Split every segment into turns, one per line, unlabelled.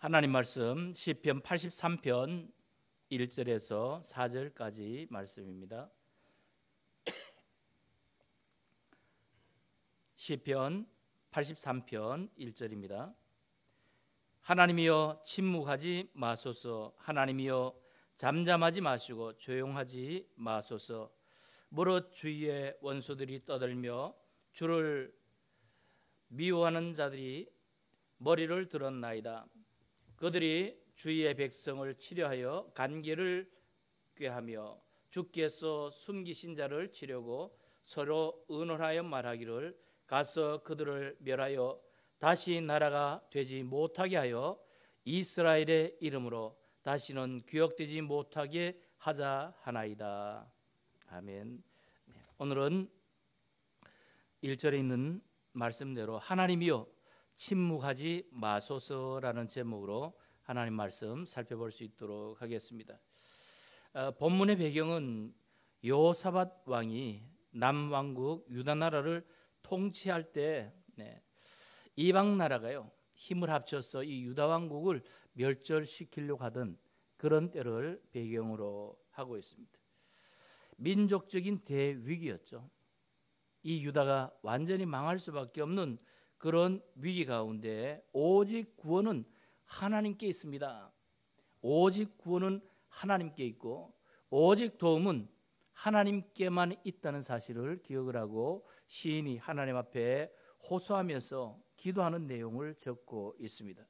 하나님 말씀 시편 83편 1절에서 4절까지 말씀입니다. 시편 83편 1절입니다. 하나님이여 침묵하지 마소서 하나님이여 잠잠하지 마시고 조용하지 마소서 무릇 주위에 원수들이 떠들며 주를 미워하는 자들이 머리를 들었나이다 그들이 주의 의 백성을 치료하여 간계를 꾀하며 주께서 숨기신 자를 치려고 서로 의논하여 말하기를 가서 그들을 멸하여 다시 나라가 되지 못하게 하여 이스라엘의 이름으로 다시는 기억되지 못하게 하자 하나이다. 아멘. 네, 오늘은 1절에 있는 말씀대로 하나님이여 침묵하지 마소서라는 제목으로 하나님 말씀 살펴볼 수 있도록 하겠습니다. 어, 본문의 배경은 여사밧 왕이 남왕국 유다 나라를 통치할 때 네, 이방 나라가요 힘을 합쳐서 이 유다 왕국을 멸절시키려고 하던 그런 때를 배경으로 하고 있습니다. 민족적인 대위기였죠. 이 유다가 완전히 망할 수밖에 없는 그런 위기 가운데 오직 구원은 하나님께 있습니다. 오직 구원은 하나님께 있고 오직 도움은 하나님께만 있다는 사실을 기억을 하고 시인이 하나님 앞에 호소하면서 기도하는 내용을 적고 있습니다.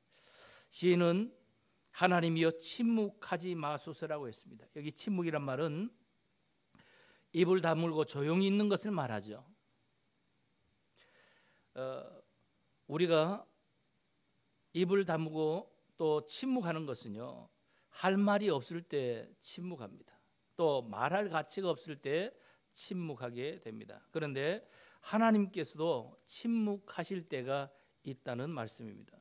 시인은 하나님이여 침묵하지 마소서라고 했습니다. 여기 침묵이란 말은 입을 다물고 조용히 있는 것을 말하죠. 어, 우리가 입을 다무고 또 침묵하는 것은요. 할 말이 없을 때 침묵합니다. 또 말할 가치가 없을 때 침묵하게 됩니다. 그런데 하나님께서도 침묵하실 때가 있다는 말씀입니다.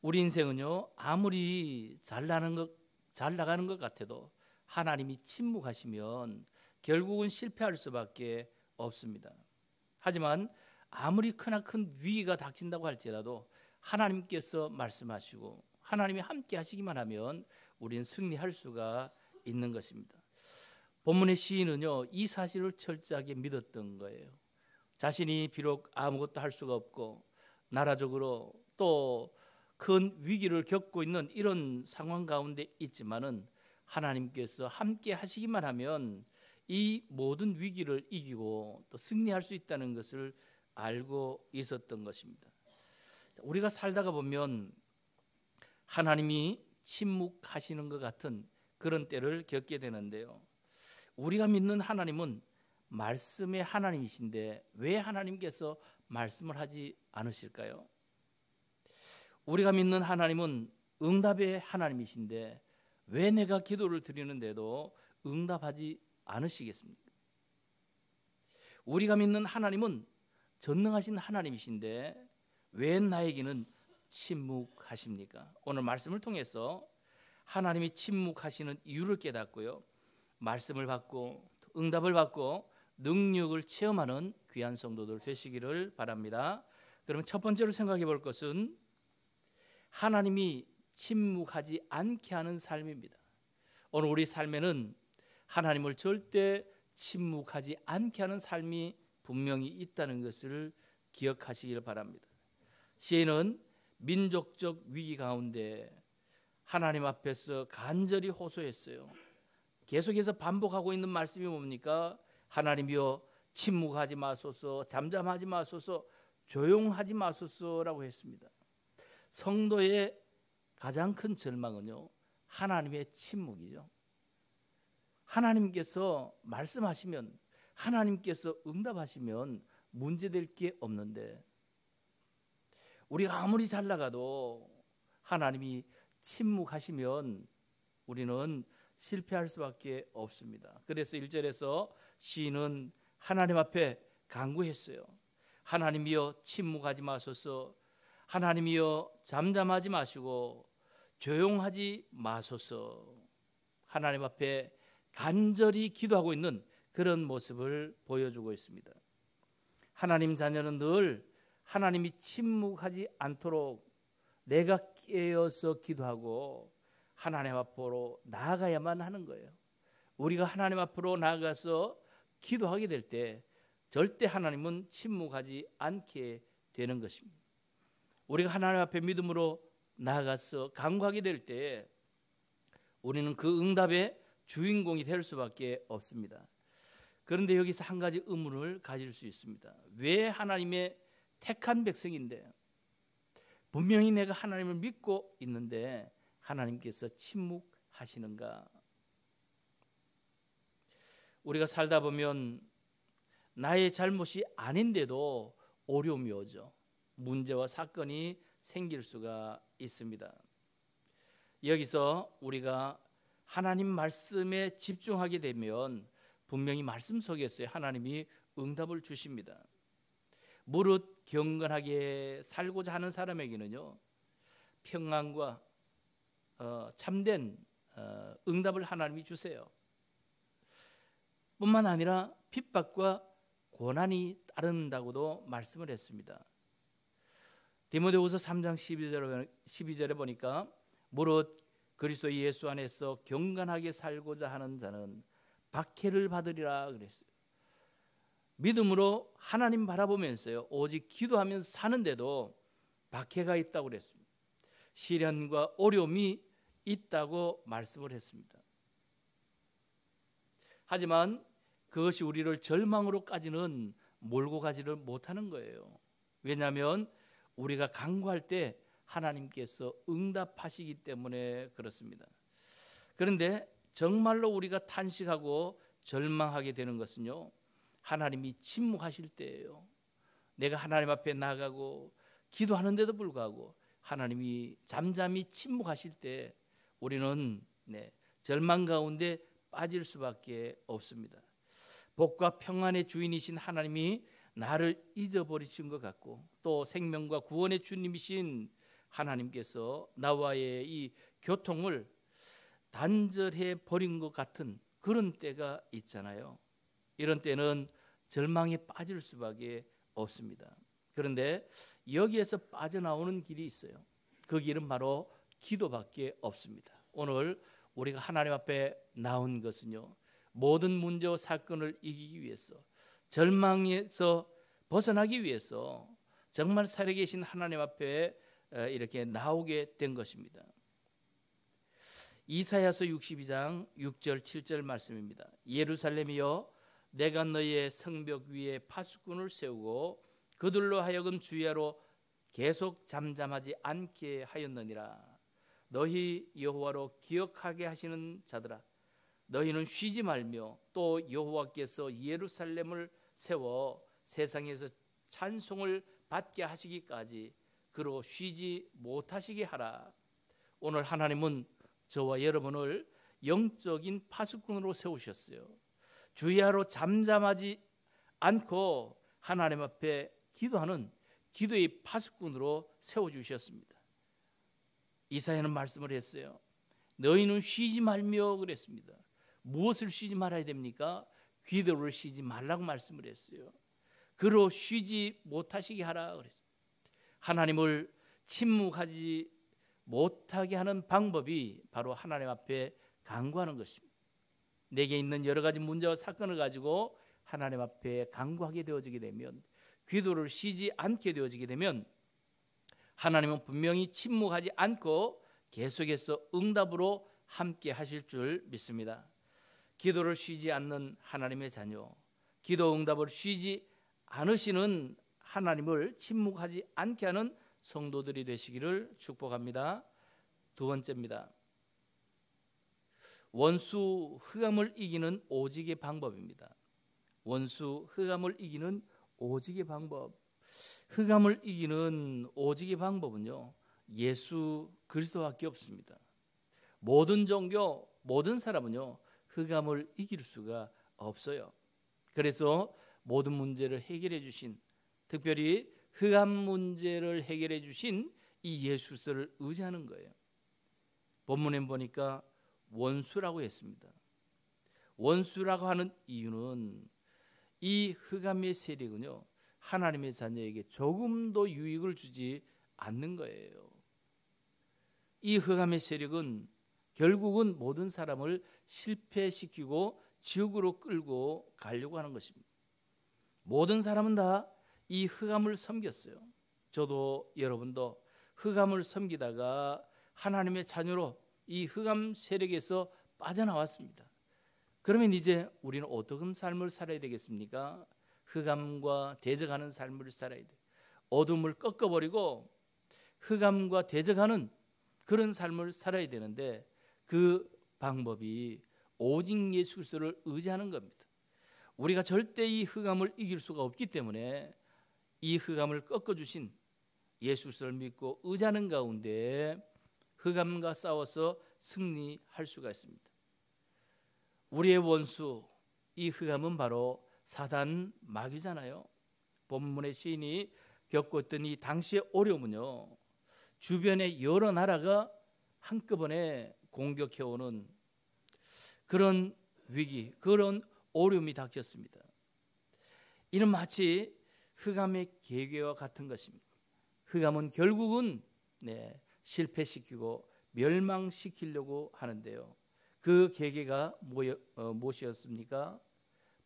우리 인생은요. 아무리 잘 나는 것, 잘 나가는 것 같아도 하나님이 침묵하시면 결국은 실패할 수밖에 없습니다. 하지만 아무리 크나 큰 위기가 닥친다고 할지라도 하나님께서 말씀하시고 하나님이 함께 하시기만 하면 우리는 승리할 수가 있는 것입니다. 본문의 시인은요 이 사실을 철저하게 믿었던 거예요. 자신이 비록 아무것도 할 수가 없고 나라적으로 또 큰 위기를 겪고 있는 이런 상황 가운데 있지만은 하나님께서 함께 하시기만 하면 이 모든 위기를 이기고 또 승리할 수 있다는 것을 알고 있었던 것입니다. 우리가 살다가 보면 하나님이 침묵하시는 것 같은 그런 때를 겪게 되는데요. 우리가 믿는 하나님은 말씀의 하나님이신데 왜 하나님께서 말씀을 하지 않으실까요? 우리가 믿는 하나님은 응답의 하나님이신데 왜 내가 기도를 드리는데도 응답하지 않으시겠습니까? 우리가 믿는 하나님은 전능하신 하나님이신데 왜 나에게는 침묵하십니까? 오늘 말씀을 통해서 하나님이 침묵하시는 이유를 깨닫고요. 말씀을 받고 응답을 받고 능력을 체험하는 귀한 성도들 되시기를 바랍니다. 그러면 첫 번째로 생각해 볼 것은 하나님이 침묵하지 않게 하는 삶입니다. 오늘 우리 삶에는 하나님을 절대 침묵하지 않게 하는 삶이 분명히 있다는 것을 기억하시길 바랍니다. 시인은 민족적 위기 가운데 하나님 앞에서 간절히 호소했어요. 계속해서 반복하고 있는 말씀이 뭡니까? 하나님이여 침묵하지 마소서, 잠잠하지 마소서, 조용하지 마소서라고 했습니다. 성도의 가장 큰 절망은요. 하나님의 침묵이죠. 하나님께서 말씀하시면 하나님께서 응답하시면 문제될 게 없는데 우리가 아무리 잘 나가도 하나님이 침묵하시면 우리는 실패할 수밖에 없습니다. 그래서 1절에서 시인은 하나님 앞에 강구했어요 하나님이여 침묵하지 마소서. 하나님이여 잠잠하지 마시고 조용하지 마소서. 하나님 앞에 간절히 기도하고 있는 그런 모습을 보여주고 있습니다. 하나님 자녀는 늘 하나님이 침묵하지 않도록 내가 깨어서 기도하고 하나님 앞으로 나아가야만 하는 거예요. 우리가 하나님 앞으로 나아가서 기도하게 될 때 절대 하나님은 침묵하지 않게 되는 것입니다. 우리가 하나님 앞에 믿음으로 나아가서 간구하게 될 때 우리는 그 응답의 주인공이 될 수밖에 없습니다. 그런데 여기서 한 가지 의문을 가질 수 있습니다. 왜 하나님의 택한 백성인데 분명히 내가 하나님을 믿고 있는데 하나님께서 침묵하시는가? 우리가 살다 보면 나의 잘못이 아닌데도 어려움이 오죠. 문제와 사건이 생길 수가 있습니다. 여기서 우리가 하나님 말씀에 집중하게 되면 분명히 말씀 속에서 하나님이 응답을 주십니다. 무릇 경건하게 살고자 하는 사람에게는요 평안과 어, 참된 어, 응답을 하나님이 주세요. 뿐만 아니라 핍박과 고난이 따른다고도 말씀을 했습니다. 디모데후서 3장 12절에, 12절에 보니까 무릇 그리스도 예수 안에서 경건하게 살고자 하는 자는 박해를 받으리라 그랬어요. 믿음으로 하나님 바라보면서요. 오직 기도하면 사는데도 박해가 있다고 그랬습니다. 시련과 어려움이 있다고 말씀을 했습니다. 하지만 그것이 우리를 절망으로까지는 몰고 가지를 못하는 거예요. 왜냐하면 우리가 강구할 때 하나님께서 응답하시기 때문에 그렇습니다. 그런데 정말로 우리가 탄식하고 절망하게 되는 것은요. 하나님이 침묵하실 때예요. 내가 하나님 앞에 나가고 기도하는데도 불구하고 하나님이 잠잠히 침묵하실 때 우리는 네, 절망 가운데 빠질 수밖에 없습니다. 복과 평안의 주인이신 하나님이 나를 잊어버리신 것 같고 또 생명과 구원의 주님이신 하나님께서 나와의 이 교통을 단절해 버린 것 같은 그런 때가 있잖아요. 이런 때는 절망에 빠질 수밖에 없습니다. 그런데 여기에서 빠져나오는 길이 있어요. 그 길은 바로 기도밖에 없습니다. 오늘 우리가 하나님 앞에 나온 것은요. 모든 문제와 사건을 이기기 위해서 절망에서 벗어나기 위해서 정말 살아계신 하나님 앞에 이렇게 나오게 된 것입니다. 이사야서 62장 6절 7절 말씀입니다. 예루살렘이여 내가 너희의 성벽 위에 파수꾼을 세우고 그들로 하여금 주야로 계속 잠잠하지 않게 하였느니라. 너희 여호와로 기억하게 하시는 자들아 너희는 쉬지 말며 또 여호와께서 예루살렘을 세워 세상에서 찬송을 받게 하시기까지 그로 쉬지 못하시게 하라. 오늘 하나님은 저와 여러분을 영적인 파수꾼으로 세우셨어요. 주야로 잠잠하지 않고 하나님 앞에 기도하는 기도의 파수꾼으로 세워 주셨습니다. 이사야는 말씀을 했어요. 너희는 쉬지 말며 그랬습니다. 무엇을 쉬지 말아야 됩니까? 기도를 쉬지 말라고 말씀을 했어요. 그로 쉬지 못하시게 하라 그랬습니 하나님을 침묵하지 못하게 하는 방법이 바로 하나님 앞에 간구하는 것입니다. 내게 있는 여러 가지 문제와 사건을 가지고 하나님 앞에 간구하게 되어지게 되면 기도를 쉬지 않게 되어지게 되면 하나님은 분명히 침묵하지 않고 계속해서 응답으로 함께 하실 줄 믿습니다. 기도를 쉬지 않는 하나님의 자녀, 기도 응답을 쉬지 않으시는 하나님을 침묵하지 않게 하는 성도들이 되시기를 축복합니다. 두 번째입니다. 원수 흑암을 이기는 오직의 방법입니다. 원수 흑암을 이기는 오직의 방법. 흑암을 이기는 오직의 방법은요. 예수 그리스도밖에 없습니다. 모든 종교, 모든 사람은요. 흑암을 이길 수가 없어요. 그래서 모든 문제를 해결해 주신 특별히 흑암 문제를 해결해 주신 이 예수를 의지하는 거예요. 본문에 보니까 원수라고 했습니다. 원수라고 하는 이유는 이 흑암의 세력은요. 하나님의 자녀에게 조금도 유익을 주지 않는 거예요. 이 흑암의 세력은 결국은 모든 사람을 실패시키고 지옥으로 끌고 가려고 하는 것입니다. 모든 사람은 다이 흑암을 섬겼어요. 저도 여러분도 흑암을 섬기다가 하나님의 자녀로 이 흑암 세력에서 빠져나왔습니다. 그러면 이제 우리는 어떤 삶을 살아야 되겠습니까? 흑암과 대적하는 삶을 살아야 돼. 어둠을 꺾어버리고 흑암과 대적하는 그런 삶을 살아야 되는데 그 방법이 오직 예수 그리스도를 의지하는 겁니다. 우리가 절대 이 흑암을 이길 수가 없기 때문에 이 흑암을 꺾어주신 예수를 믿고 의자는 가운데 흑암과 싸워서 승리할 수가 있습니다. 우리의 원수 이 흑암은 바로 사단 마귀잖아요. 본문의 시인이 겪고 던이 당시의 어려움은요. 주변의 여러 나라가 한꺼번에 공격해오는 그런 위기, 그런 어려움이 닥쳤습니다. 이는 마치 흑암의 계계와 같은 것입니다. 흑암은 결국은 네, 실패시키고 멸망시키려고 하는데요. 그계계가 어, 무엇이었습니까?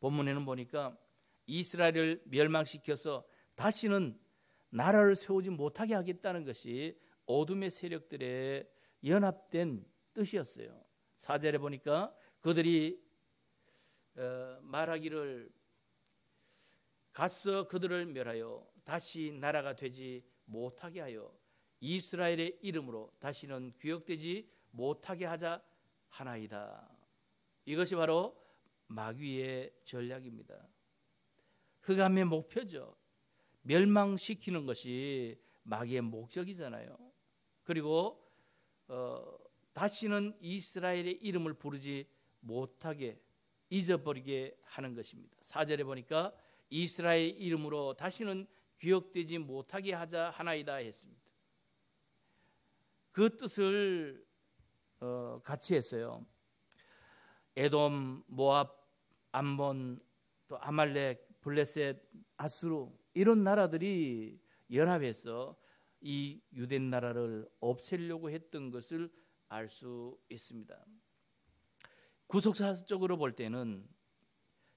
본문에는 보니까 이스라엘을 멸망시켜서 다시는 나라를 세우지 못하게 하겠다는 것이 어둠의 세력들의 연합된 뜻이었어요. 사절에 보니까 그들이 어, 말하기를 갔어 그들을 멸하여 다시 나라가 되지 못하게 하여 이스라엘의 이름으로 다시는 귀역되지 못하게 하자 하나이다. 이것이 바로 마귀의 전략입니다. 흑암의 목표죠. 멸망시키는 것이 마귀의 목적이잖아요. 그리고 어, 다시는 이스라엘의 이름을 부르지 못하게 잊어버리게 하는 것입니다. 4절에 보니까 이스라엘 이름으로 다시는 기억되지 못하게 하자 하나이다 했습니다. 그 뜻을 어, 같이 했어요. 에돔, 모압, 암몬, 또 아말렉, 블레셋, 아수르 이런 나라들이 연합해서 이 유대 나라를 없애려고 했던 것을 알 수 있습니다. 구속사적으로 볼 때는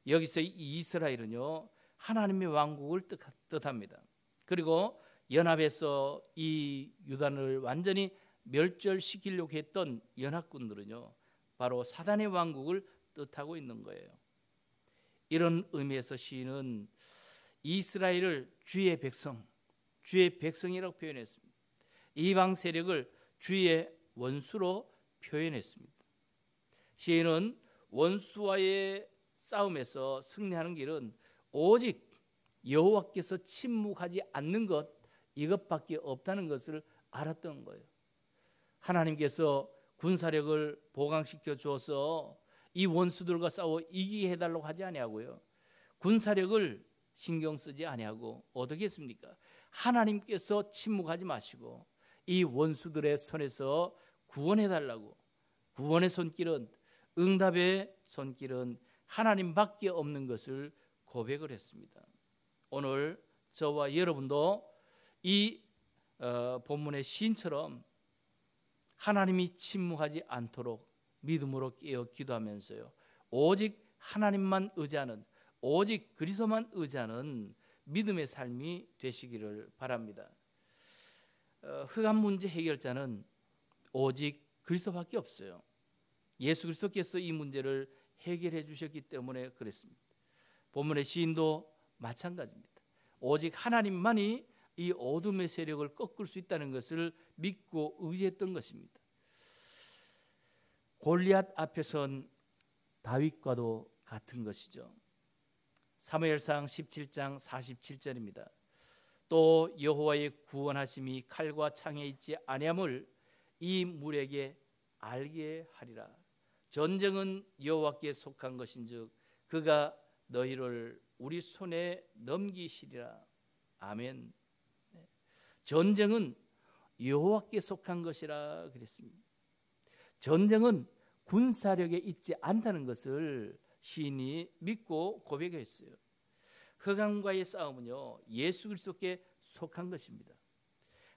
여기서 이스라엘은요 하나님의 왕국을 뜻합니다. 그리고 연합에서 이 유단을 완전히 멸절시키려고 했던 연합군들은요. 바로 사단의 왕국을 뜻하고 있는 거예요. 이런 의미에서 시인은 이스라엘을 주의 백성, 주의 백성이라고 표현했습니다. 이방 세력을 주의 원수로 표현했습니다. 시인은 원수와의 싸움에서 승리하는 길은 오직 여호와께서 침묵하지 않는 것 이것밖에 없다는 것을 알았던 거예요. 하나님께서 군사력을 보강시켜 주어서 이 원수들과 싸워 이기게 해달라고 하지 아니하고요. 군사력을 신경 쓰지 아니하고 어떻게 했습니까? 하나님께서 침묵하지 마시고 이 원수들의 손에서 구원해 달라고 구원의 손길은 응답의 손길은 하나님밖에 없는 것을 고백을 했습니다. 오늘 저와 여러분도 이 어, 본문의 시처럼 하나님이 침묵하지 않도록 믿음으로 깨어 기도하면서요. 오직 하나님만 의지하는 오직 그리스도만 의지하는 믿음의 삶이 되시기를 바랍니다. 어, 흑암 문제 해결자는 오직 그리스도밖에 없어요. 예수 그리스도께서 이 문제를 해결해 주셨기 때문에 그랬습니다. 본문의 시인도 마찬가지입니다. 오직 하나님만이 이 어둠의 세력을 꺾을 수 있다는 것을 믿고 의지했던 것입니다. 골리앗 앞에선 다윗과도 같은 것이죠. 사무엘상 17장 47절입니다. 또 여호와의 구원하심이 칼과 창에 있지 아니함을 이 물에게 알게 하리라. 전쟁은 여호와께 속한 것인즉 그가 너희를 우리 손에 넘기시리라. 아멘. 네. 전쟁은 여호와께 속한 것이라 그랬습니다. 전쟁은 군사력에 있지 않다는 것을 신이 믿고 고백했어요. 허감과의 싸움은요 예수 그리스도께 속한 것입니다.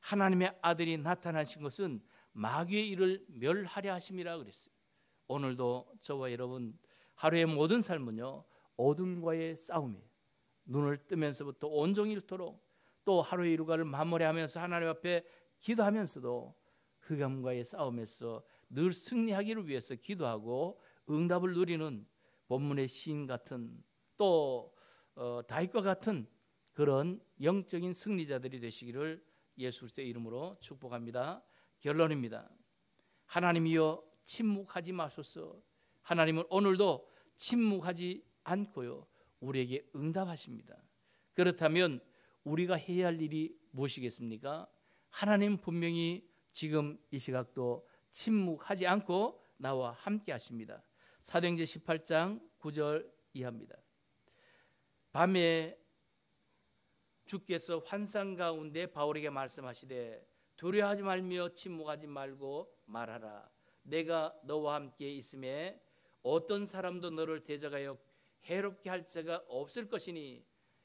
하나님의 아들이 나타나신 것은 마귀의 일을 멸하려 하심이라 그랬어요. 오늘도 저와 여러분 하루의 모든 삶은요 어둠과의 싸움이에요. 눈을 뜨면서부터 온종일토록 또 하루의 일과를 마무리하면서 하나님 앞에 기도하면서도 흑암과의 그 싸움에서 늘 승리하기를 위해서 기도하고 응답을 누리는 본문의 시인 같은 또 어, 다윗과 같은 그런 영적인 승리자들이 되시기를 예수 그의 이름으로 축복합니다. 결론입니다. 하나님이여 침묵하지 마소서. 하나님은 오늘도 침묵하지 않고요. 우리에게 응답하십니다. 그렇다면 우리가 해야 할 일이 무엇이겠습니까? 하나님 분명히 지금 이 시각도 침묵하지 않고 나와 함께 하십니다. 사도행제 18장 9절 이하입니다. 밤에 주께서 환상 가운데 바울에게 말씀하시되 두려워하지 말며 침묵하지 말고 말하라 내가 너와 함께 있음에 어떤 사람도 너를 대적하여 해롭게 할 자가 없을 것이니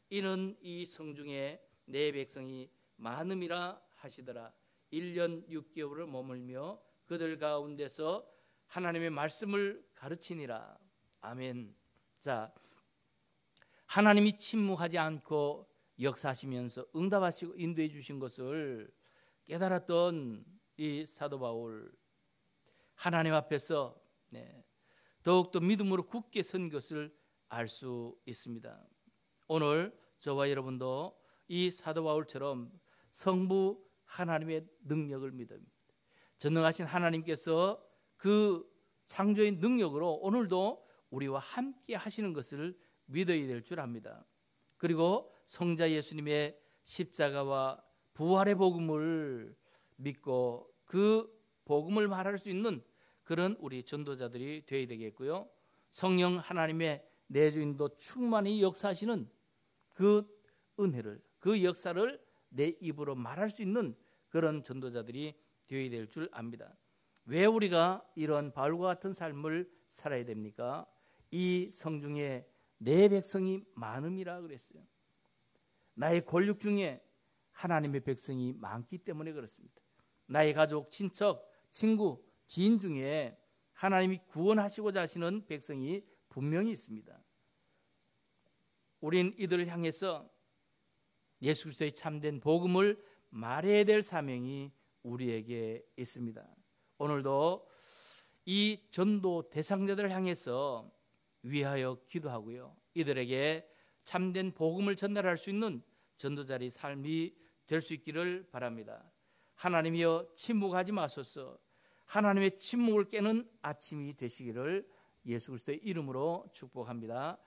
이는 이 성중에 내 백성이 많음이라 하시더라 1년 6개월을 머물며 그들 가운데서 하나님의 말씀을 가르치니라 아멘 자 하나님이 침묵하지 않고 역사하시면서 응답하시고 인도해 주신 것을 깨달았던 이 사도 바울 하나님 앞에서 네, 더욱더 믿음으로 굳게 선 것을 알수 있습니다. 오늘 저와 여러분도 이 사도 바울처럼 성부 하나님의 능력을 믿습니다. 전능하신 하나님께서 그 창조의 능력으로 오늘도 우리와 함께 하시는 것을 믿어야 될 줄 압니다. 그리고 성자 예수님의 십자가와 부활의 복음을 믿고 그 복음을 말할 수 있는 그런 우리 전도자들이 되어야 되겠고요. 성령 하나님의 내 주인도 충만히 역사하시는 그 은혜를 그 역사를 내 입으로 말할 수 있는 그런 전도자들이 되어야 될 줄 압니다. 왜 우리가 이런 바울과 같은 삶을 살아야 됩니까? 이 성중에 내 백성이 많음이라 그랬어요. 나의 권력 중에 하나님의 백성이 많기 때문에 그렇습니다. 나의 가족, 친척, 친구, 지인 중에 하나님이 구원하시고자 하시는 백성이 분명히 있습니다. 우린 이들을 향해서 예수 그리스도의 참된 복음을 말해야 될 사명이 우리에게 있습니다. 오늘도 이 전도 대상자들을 향해서 위하여 기도하고요. 이들에게 참된 복음을 전달할 수 있는 전도자리 삶이 될 수 있기를 바랍니다. 하나님이여 침묵하지 마소서. 하나님의 침묵을 깨는 아침이 되시기를 예수 그리스도의 이름으로 축복합니다.